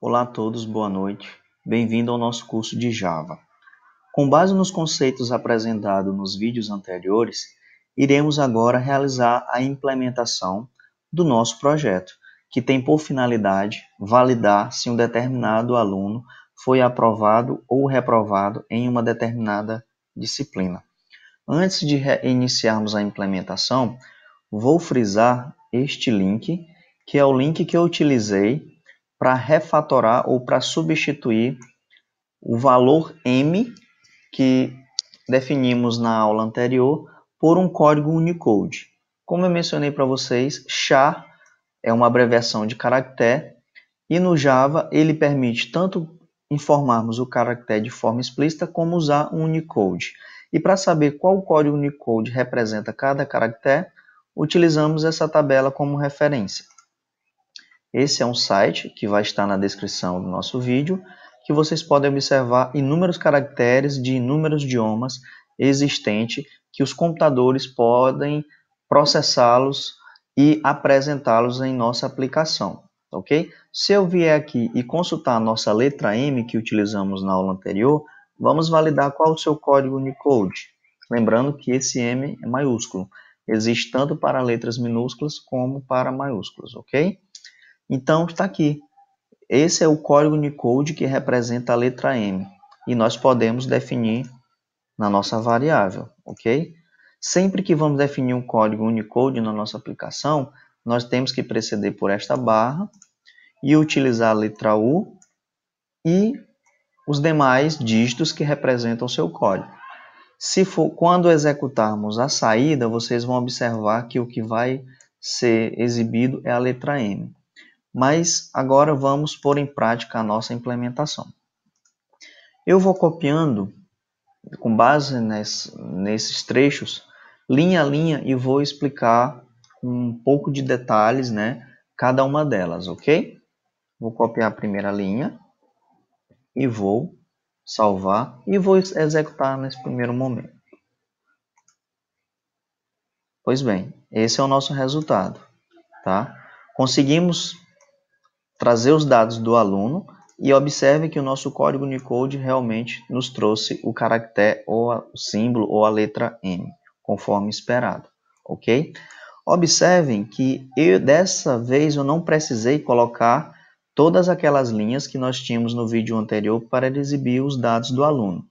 Olá a todos, boa noite. Bem-vindo ao nosso curso de Java. Com base nos conceitos apresentados nos vídeos anteriores, iremos agora realizar a implementação do nosso projeto, que tem por finalidade validar se um determinado aluno foi aprovado ou reprovado em uma determinada disciplina. Antes de iniciarmos a implementação, vou frisar este link, que é o link que eu utilizei para refatorar ou para substituir o valor M que definimos na aula anterior por um código Unicode. Como eu mencionei para vocês, SHA é uma abreviação de caractere e no Java ele permite tanto informarmos o caractere de forma explícita como usar um Unicode. E para saber qual código Unicode representa cada caractere, utilizamos essa tabela como referência. Esse é um site que vai estar na descrição do nosso vídeo, que vocês podem observar inúmeros caracteres de inúmeros idiomas existentes que os computadores podem processá-los e apresentá-los em nossa aplicação, ok? Se eu vier aqui e consultar a nossa letra M que utilizamos na aula anterior, vamos validar qual o seu código Unicode. Lembrando que esse M é maiúsculo. Existe tanto para letras minúsculas como para maiúsculas, ok? Então está aqui. Esse é o código Unicode que representa a letra M e nós podemos definir na nossa variável, ok? Sempre que vamos definir um código Unicode na nossa aplicação, nós temos que preceder por esta barra e utilizar a letra U e os demais dígitos que representam o seu código. Se for, quando executarmos a saída, vocês vão observar que o que vai ser exibido é a letra M mas agora vamos pôr em prática a nossa implementação. Eu vou copiando, com base nesse, nesses trechos, linha a linha e vou explicar um pouco de detalhes, né? Cada uma delas, ok? Vou copiar a primeira linha e vou salvar e vou executar nesse primeiro momento. Pois bem, esse é o nosso resultado, tá? Conseguimos trazer os dados do aluno e observe que o nosso código Unicode realmente nos trouxe o caractere ou o símbolo ou a letra M, conforme esperado, ok? Observem que eu, dessa vez eu não precisei colocar todas aquelas linhas que nós tínhamos no vídeo anterior para exibir os dados do aluno.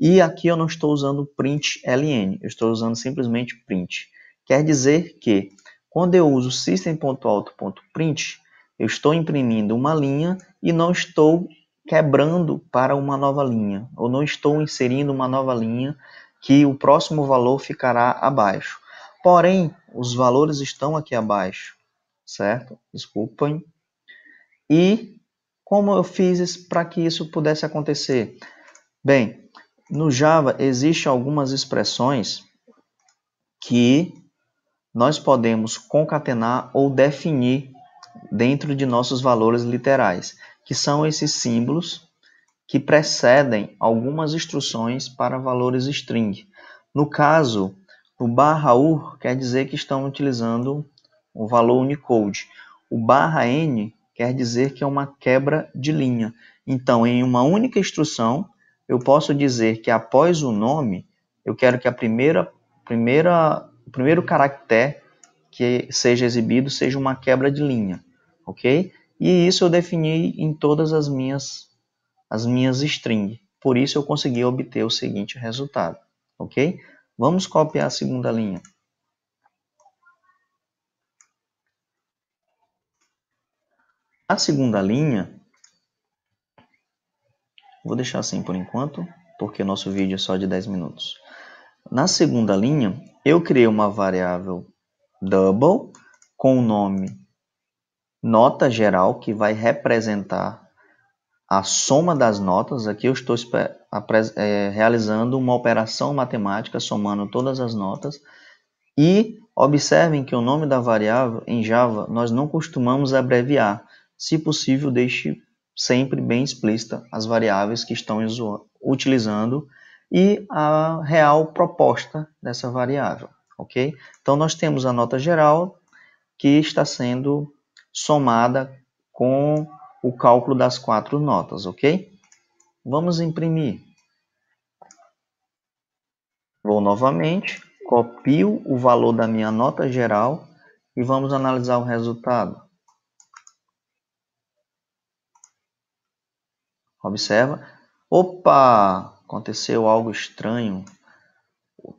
E aqui eu não estou usando print ln, eu estou usando simplesmente print. Quer dizer que quando eu uso system.out.print, eu estou imprimindo uma linha e não estou quebrando para uma nova linha, ou não estou inserindo uma nova linha que o próximo valor ficará abaixo. Porém, os valores estão aqui abaixo, certo? Desculpem. E como eu fiz para que isso pudesse acontecer? Bem, no Java existem algumas expressões que nós podemos concatenar ou definir dentro de nossos valores literais, que são esses símbolos que precedem algumas instruções para valores string. No caso, o barra u quer dizer que estão utilizando o valor Unicode. O barra n quer dizer que é uma quebra de linha. Então, em uma única instrução, eu posso dizer que após o nome, eu quero que a primeira, primeira, o primeiro caractere que seja exibido seja uma quebra de linha ok? E isso eu defini em todas as minhas, as minhas strings. Por isso eu consegui obter o seguinte resultado, ok? Vamos copiar a segunda linha. A segunda linha, vou deixar assim por enquanto, porque nosso vídeo é só de 10 minutos. Na segunda linha, eu criei uma variável double com o nome nota geral que vai representar a soma das notas. Aqui eu estou é, realizando uma operação matemática somando todas as notas. E observem que o nome da variável em Java nós não costumamos abreviar. Se possível, deixe sempre bem explícita as variáveis que estão utilizando e a real proposta dessa variável, ok? Então nós temos a nota geral que está sendo somada com o cálculo das quatro notas, ok? Vamos imprimir. Vou novamente, copio o valor da minha nota geral e vamos analisar o resultado. Observa. Opa! Aconteceu algo estranho.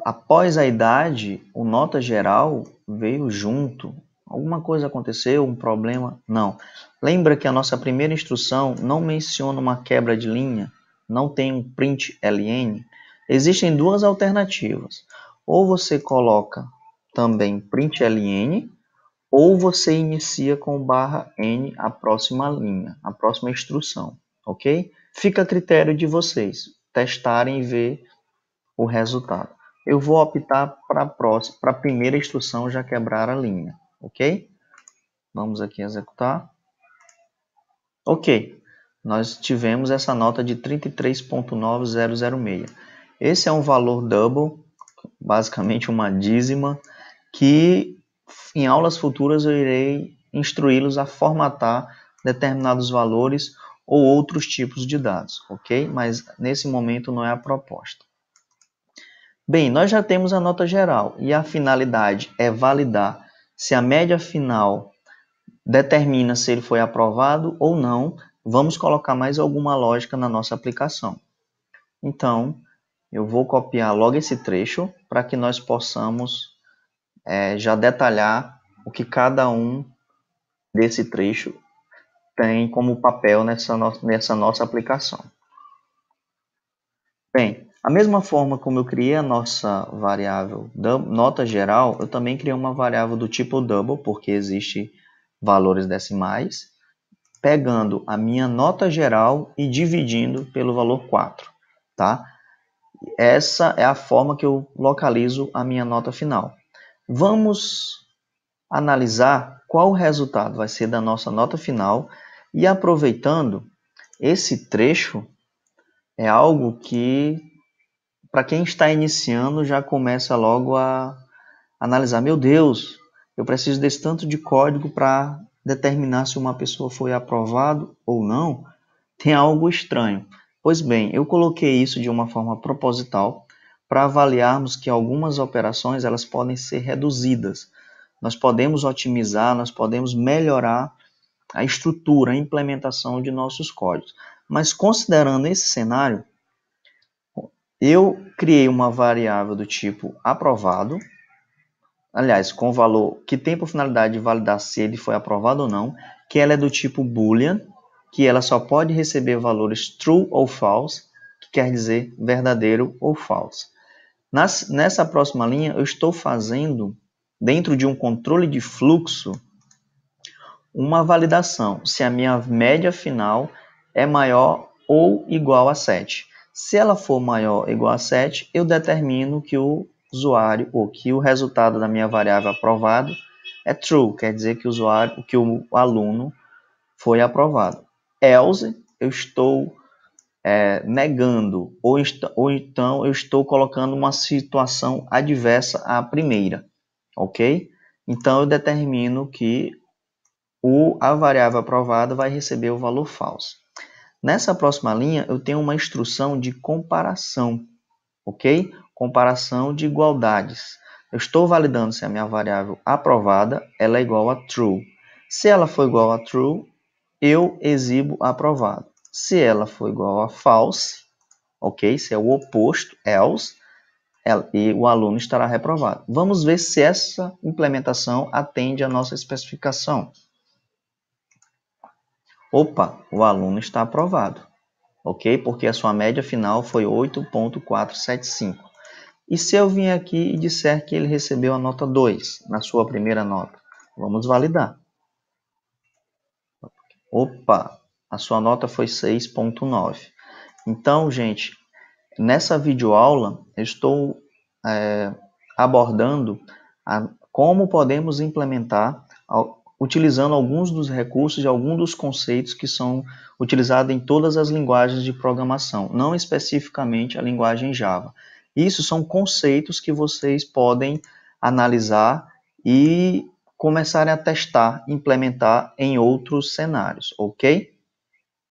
Após a idade, o nota geral veio junto, Alguma coisa aconteceu, um problema? Não. Lembra que a nossa primeira instrução não menciona uma quebra de linha? Não tem um print ln? Existem duas alternativas. Ou você coloca também print ln, ou você inicia com barra n a próxima linha, a próxima instrução, ok? Fica a critério de vocês testarem e ver o resultado. Eu vou optar para a primeira instrução já quebrar a linha ok? Vamos aqui executar. Ok, nós tivemos essa nota de 33.9006. Esse é um valor double, basicamente uma dízima, que em aulas futuras eu irei instruí-los a formatar determinados valores ou outros tipos de dados, ok? Mas nesse momento não é a proposta. Bem, nós já temos a nota geral e a finalidade é validar se a média final determina se ele foi aprovado ou não, vamos colocar mais alguma lógica na nossa aplicação. Então, eu vou copiar logo esse trecho para que nós possamos é, já detalhar o que cada um desse trecho tem como papel nessa, no nessa nossa aplicação. Bem, a mesma forma como eu criei a nossa variável nota geral, eu também criei uma variável do tipo double, porque existe valores decimais, pegando a minha nota geral e dividindo pelo valor 4, tá? Essa é a forma que eu localizo a minha nota final. Vamos analisar qual o resultado vai ser da nossa nota final e aproveitando esse trecho é algo que para quem está iniciando, já começa logo a analisar: meu Deus, eu preciso desse tanto de código para determinar se uma pessoa foi aprovado ou não. Tem algo estranho. Pois bem, eu coloquei isso de uma forma proposital para avaliarmos que algumas operações elas podem ser reduzidas. Nós podemos otimizar, nós podemos melhorar a estrutura, a implementação de nossos códigos. Mas considerando esse cenário, eu criei uma variável do tipo aprovado, aliás, com valor que tem por finalidade de validar se ele foi aprovado ou não, que ela é do tipo boolean, que ela só pode receber valores true ou false, que quer dizer verdadeiro ou falso. Nas, nessa próxima linha, eu estou fazendo, dentro de um controle de fluxo, uma validação, se a minha média final é maior ou igual a 7. Se ela for maior ou igual a 7, eu determino que o usuário ou que o resultado da minha variável aprovado é true, quer dizer que o usuário, que o aluno foi aprovado. Else, eu estou é, negando ou, ou então eu estou colocando uma situação adversa à primeira, ok? Então eu determino que o, a variável aprovada vai receber o valor falso. Nessa próxima linha, eu tenho uma instrução de comparação, ok? Comparação de igualdades. Eu estou validando se a minha variável aprovada ela é igual a true. Se ela for igual a true, eu exibo aprovado. Se ela for igual a false, ok? Se é o oposto, else, ela, e o aluno estará reprovado. Vamos ver se essa implementação atende à nossa especificação opa, o aluno está aprovado, ok? Porque a sua média final foi 8.475. E se eu vir aqui e disser que ele recebeu a nota 2 na sua primeira nota? Vamos validar. Opa, a sua nota foi 6.9. Então, gente, nessa videoaula eu estou é, abordando a, como podemos implementar utilizando alguns dos recursos e alguns dos conceitos que são utilizados em todas as linguagens de programação, não especificamente a linguagem Java. Isso são conceitos que vocês podem analisar e começarem a testar, implementar em outros cenários, ok?